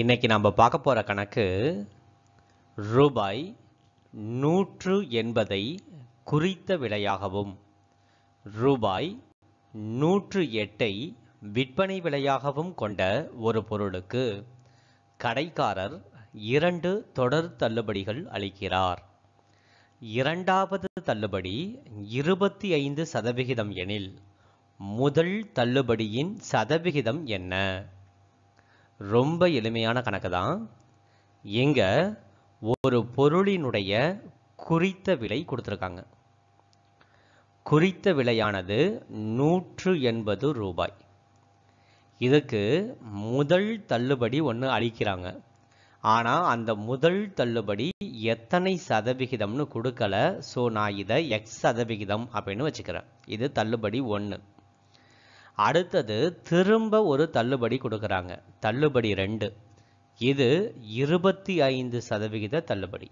இன்னைக்கு நம்ம பார்க்க போகிற கணக்கு ரூபாய் நூற்று எண்பதை குறித்த விலையாகவும் ரூபாய் நூற்று எட்டை விற்பனை விலையாகவும் கொண்ட ஒரு பொருளுக்கு கடைக்காரர் இரண்டு தொடர் தள்ளுபடிகள் அளிக்கிறார் இரண்டாவது தள்ளுபடி இருபத்தி ஐந்து சதவிகிதம் எனில் முதல் தள்ளுபடியின் சதவிகிதம் என்ன ரொம்ப எளிமையான கணக்கு தான் எங்க ஒரு பொருளினுடைய குறித்த விலை கொடுத்துருக்காங்க குறித்த விலையானது நூற்று எண்பது ரூபாய் இதுக்கு முதல் தள்ளுபடி ஒன்று அளிக்கிறாங்க ஆனால் அந்த முதல் தள்ளுபடி எத்தனை சதவிகிதம்னு கொடுக்கல ஸோ நான் இதை எக்ஸ் சதவிகிதம் அப்படின்னு வச்சுக்கிறேன் இது தள்ளுபடி ஒன்று அடுத்தது திரும்ப ஒரு தள்ளுபடி கொடுக்குறாங்க தள்ளுபடி ரெண்டு இது இருபத்தி ஐந்து சதவிகித தள்ளுபடி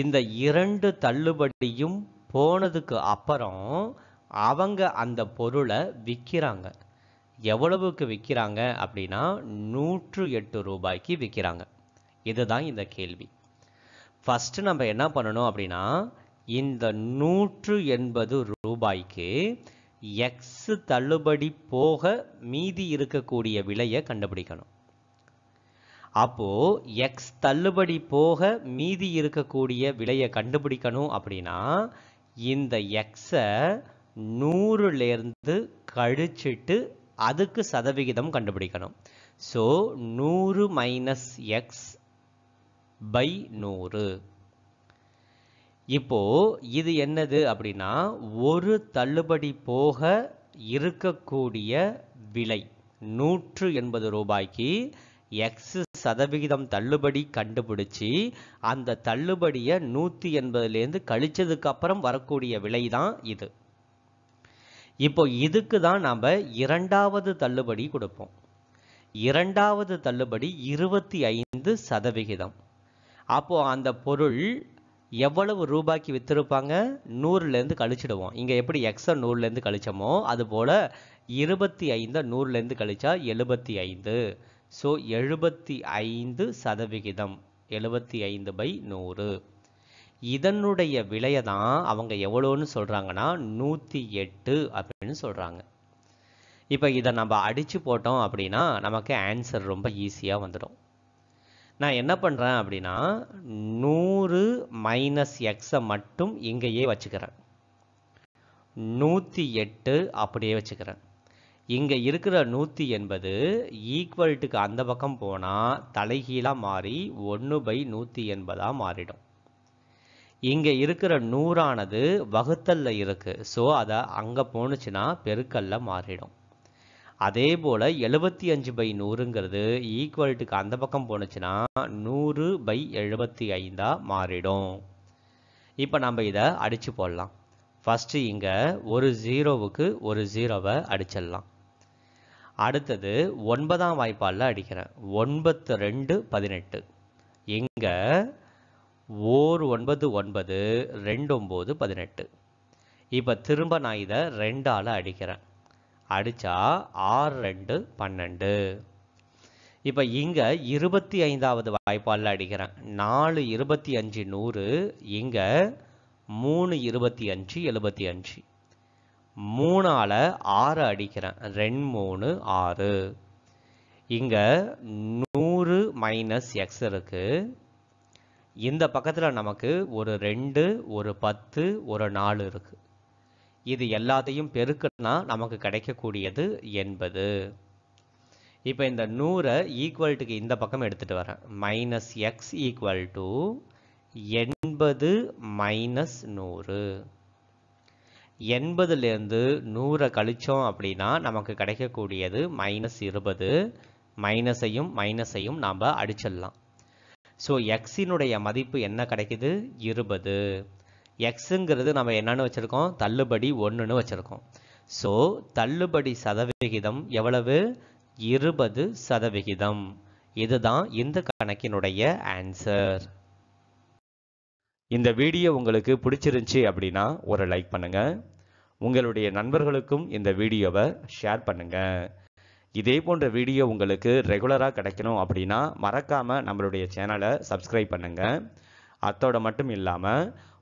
இந்த இரண்டு தள்ளுபடியும் போனதுக்கு அப்புறம் அவங்க அந்த பொருளை விற்கிறாங்க எவ்வளவுக்கு விற்கிறாங்க அப்படின்னா நூற்று எட்டு ரூபாய்க்கு விற்கிறாங்க இதுதான் இந்த கேள்வி ஃபஸ்ட்டு நம்ம என்ன பண்ணணும் அப்படின்னா இந்த நூற்று எண்பது ரூபாய்க்கு எக்ஸு தள்ளுபடி போக மீதி இருக்கக்கூடிய விலையை கண்டுபிடிக்கணும் அப்போது எக்ஸ் தள்ளுபடி போக மீதி இருக்கக்கூடிய விலையை கண்டுபிடிக்கணும் அப்படின்னா இந்த எக்ஸை நூறுலேருந்து கழிச்சிட்டு அதுக்கு சதவிகிதம் கண்டுபிடிக்கணும் ஸோ நூறு மைனஸ் எக்ஸ் பை நூறு இப்போ இது என்னது அப்படின்னா ஒரு தள்ளுபடி போக இருக்கக்கூடிய விலை நூற்று எண்பது ரூபாய்க்கு எக்ஸ் சதவிகிதம் தள்ளுபடி கண்டுபிடிச்சி அந்த தள்ளுபடியை நூற்றி எண்பதுலேருந்து கழிச்சதுக்கு அப்புறம் வரக்கூடிய விலை தான் இது இப்போ இதுக்கு தான் நாம் இரண்டாவது தள்ளுபடி கொடுப்போம் இரண்டாவது தள்ளுபடி இருபத்தி ஐந்து சதவிகிதம் அப்போது அந்த பொருள் எவ்வளவு ரூபாய்க்கு விற்றுருப்பாங்க நூறுலேருந்து கழிச்சிடுவோம் இங்கே எப்படி எக்ஸை நூறுலேருந்து கழிச்சோமோ போல் இருபத்தி ஐந்தை நூறுலேருந்து கழிச்சா எழுபத்தி ஐந்து ஸோ எழுபத்தி ஐந்து சதவிகிதம் எழுபத்தி ஐந்து பை நூறு இதனுடைய விலையை தான் அவங்க எவ்வளோன்னு சொல்கிறாங்கன்னா நூற்றி எட்டு அப்படின்னு சொல்கிறாங்க இப்போ இதை நம்ம அடித்து போட்டோம் அப்படின்னா நமக்கு ஆன்சர் ரொம்ப ஈஸியாக வந்துடும் நான் என்ன பண்ணுறேன் அப்படின்னா நூறு மைனஸ் எக்ஸை மட்டும் இங்கேயே வச்சுக்கிறேன் நூற்றி எட்டு அப்படியே வச்சுக்கிறேன் இங்கே இருக்கிற நூற்றி எண்பது ஈக்குவல்ட்டுக்கு அந்த பக்கம் போனால் தலைகீழாக மாறி ஒன்று பை நூற்றி எண்பதாக மாறிடும் இங்கே இருக்கிற நூறானது வகுத்தலில் இருக்குது ஸோ அதை அங்கே போணுச்சுன்னா பெருக்கல்ல மாறிடும் அதே போல் எழுபத்தி அஞ்சு பை நூறுங்கிறது ஈக்குவல்ட்டுக்கு அந்த பக்கம் போனுச்சுன்னா நூறு பை எழுபத்தி ஐந்தாக மாறிடும் இப்போ நம்ம இதை அடித்து போடலாம் ஃபஸ்ட்டு இங்கே ஒரு ஜீரோவுக்கு ஒரு ஜீரோவை அடிச்சிடலாம் அடுத்தது ஒன்பதாம் வாய்ப்பாலில் அடிக்கிறேன் ஒன்பத்து ரெண்டு பதினெட்டு இங்கே ஓர் ஒன்பது ஒன்பது ரெண்டு ஒம்பது பதினெட்டு இப்போ திரும்ப நான் இதை ரெண்டால் அடிக்கிறேன் அடித்தா ஆறு ரெண்டு பன்னெண்டு இப்போ இங்கே இருபத்தி ஐந்தாவது வாய்ப்பாலில் அடிக்கிறேன் நாலு இருபத்தி அஞ்சு நூறு இங்கே மூணு இருபத்தி அஞ்சு எழுபத்தி அஞ்சு மூணால் ஆறு அடிக்கிறேன் ரெண்டு மூணு ஆறு இங்கே நூறு மைனஸ் எக்ஸ் இருக்குது இந்த பக்கத்தில் நமக்கு ஒரு ரெண்டு ஒரு பத்து ஒரு நாலு இருக்குது இது எல்லாத்தையும் பெருக்குனா நமக்கு கிடைக்கக்கூடியது எண்பது இப்போ இந்த நூறை ஈக்குவல்ட்டுக்கு இந்த பக்கம் எடுத்துகிட்டு வரேன் மைனஸ் எக்ஸ் ஈக்குவல் டு எண்பது மைனஸ் நூறு எண்பதுலேருந்து நூறை கழித்தோம் அப்படின்னா நமக்கு கிடைக்கக்கூடியது மைனஸ் இருபது மைனஸையும் மைனஸையும் நாம் அடிச்சிடலாம் ஸோ எக்ஸினுடைய மதிப்பு என்ன கிடைக்குது இருபது எக்ஸுங்கிறது நம்ம என்னன்னு வச்சுருக்கோம் தள்ளுபடி ஒன்றுன்னு வச்சுருக்கோம் ஸோ தள்ளுபடி சதவிகிதம் எவ்வளவு இருபது சதவிகிதம் இதுதான் இந்த கணக்கினுடைய ஆன்சர் இந்த வீடியோ உங்களுக்கு பிடிச்சிருந்துச்சு அப்படின்னா ஒரு லைக் பண்ணுங்கள் உங்களுடைய நண்பர்களுக்கும் இந்த வீடியோவை ஷேர் பண்ணுங்கள் இதே போன்ற வீடியோ உங்களுக்கு ரெகுலராக கிடைக்கணும் அப்படின்னா மறக்காமல் நம்மளுடைய சேனலை சப்ஸ்கிரைப் பண்ணுங்கள் அத்தோட மட்டும் இல்லாமல்